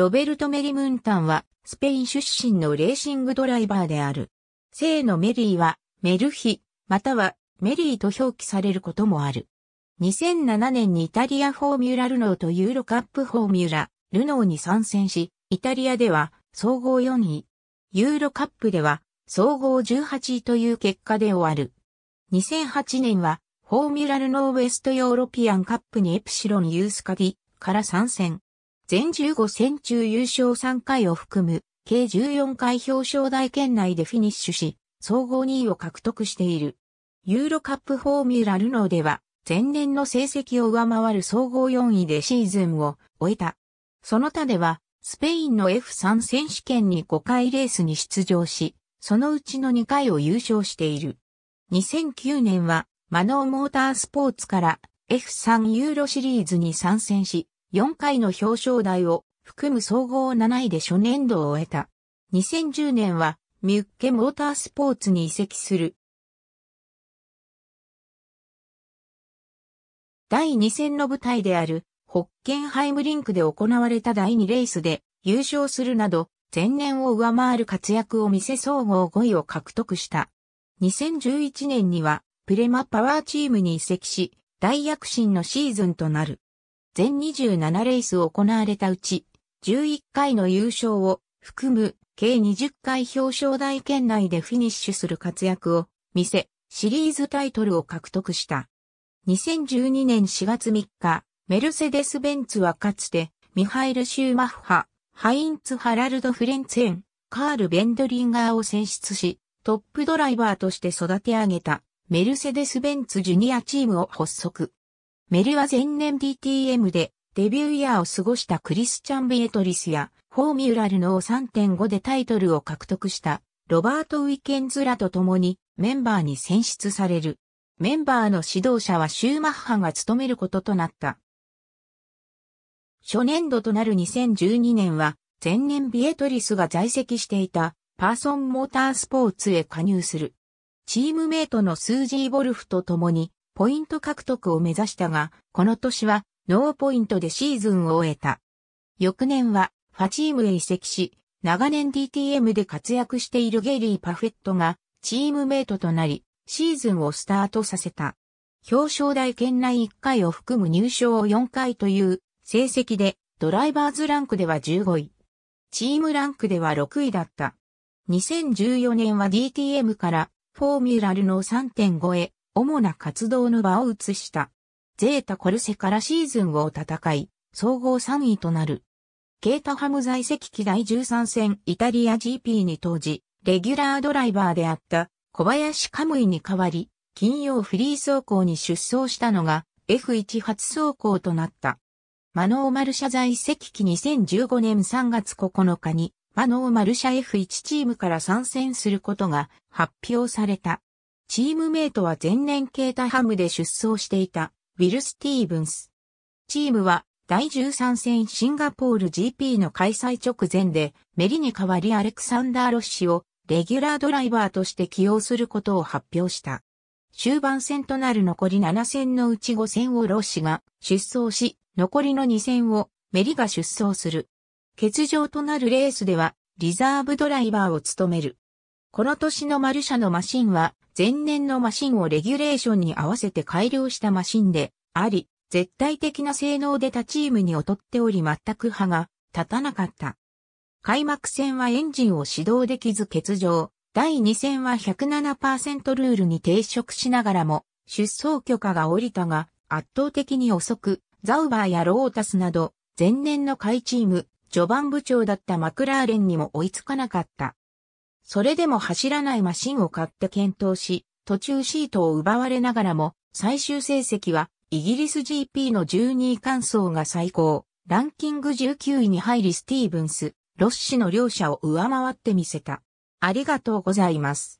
ロベルト・メリムンタンは、スペイン出身のレーシングドライバーである。姓のメリーは、メルヒ、またはメリーと表記されることもある。2007年にイタリアフォーミュラルノーとユーロカップフォーミュラ、ルノーに参戦し、イタリアでは総合4位。ユーロカップでは総合18位という結果で終わる。2008年はフォーミュラルノーウェストヨーロピアンカップにエプシロンユースカディから参戦。全15戦中優勝3回を含む、計14回表彰台圏内でフィニッシュし、総合2位を獲得している。ユーロカップフォーミュラルノーでは、前年の成績を上回る総合4位でシーズンを終えた。その他では、スペインの F3 選手権に5回レースに出場し、そのうちの2回を優勝している。2009年は、マノーモータースポーツから F3 ユーロシリーズに参戦し、4回の表彰台を含む総合7位で初年度を終えた。2010年はミュッケモータースポーツに移籍する。第2戦の舞台であるホッケンハイムリンクで行われた第2レースで優勝するなど前年を上回る活躍を見せ総合5位を獲得した。2011年にはプレマパワーチームに移籍し大躍進のシーズンとなる。全27レースを行われたうち、11回の優勝を含む計20回表彰台圏内でフィニッシュする活躍を見せ、シリーズタイトルを獲得した。2012年4月3日、メルセデス・ベンツはかつて、ミハイル・シューマッハ、ハインツ・ハラルド・フレンツェン、カール・ベンドリンガーを選出し、トップドライバーとして育て上げた、メルセデス・ベンツジュニアチームを発足。メリは前年 DTM でデビューイヤーを過ごしたクリスチャン・ビエトリスやフォーミュラルの3.5でタイトルを獲得したロバート・ウィケンズらと共にメンバーに選出される。メンバーの指導者はシューマッハが務めることとなった。初年度となる2012年は前年ビエトリスが在籍していたパーソンモータースポーツへ加入する。チームメイトのスージー・ボルフと共にポイント獲得を目指したが、この年はノーポイントでシーズンを終えた。翌年はファチームへ移籍し、長年 DTM で活躍しているゲイリー・パフェットがチームメイトとなり、シーズンをスタートさせた。表彰台圏内1回を含む入賞を4回という成績で、ドライバーズランクでは15位。チームランクでは6位だった。2014年は DTM からフォーミュラルの3.5へ主な活動の場を移した。ゼータコルセからシーズンを戦い、総合3位となる。ケータハム在籍期第13戦イタリア GP に当時、レギュラードライバーであった小林カムイに代わり、金曜フリー走行に出走したのが F1 初走行となった。マノーマル社在籍期2015年3月9日にマノーマル社 F1 チームから参戦することが発表された。チームメイトは前年ケータハムで出走していた、ウィル・スティーブンス。チームは、第13戦シンガポール GP の開催直前で、メリに代わりアレクサンダー・ロッシを、レギュラードライバーとして起用することを発表した。終盤戦となる残り7戦のうち5戦をロッシが出走し、残りの2戦をメリが出走する。欠場となるレースではリザーブドライバーを務める。この年のマルシャのマシンは前年のマシンをレギュレーションに合わせて改良したマシンであり、絶対的な性能で他チームに劣っており全く歯が立たなかった。開幕戦はエンジンを始動できず欠場。第2戦は107%ルールに抵触しながらも出走許可が下りたが圧倒的に遅く、ザウバーやロータスなど前年の下位チーム、序盤部長だったマクラーレンにも追いつかなかった。それでも走らないマシンを買って検討し、途中シートを奪われながらも、最終成績は、イギリス GP の12位完走が最高、ランキング19位に入りスティーブンス、ロッシの両者を上回ってみせた。ありがとうございます。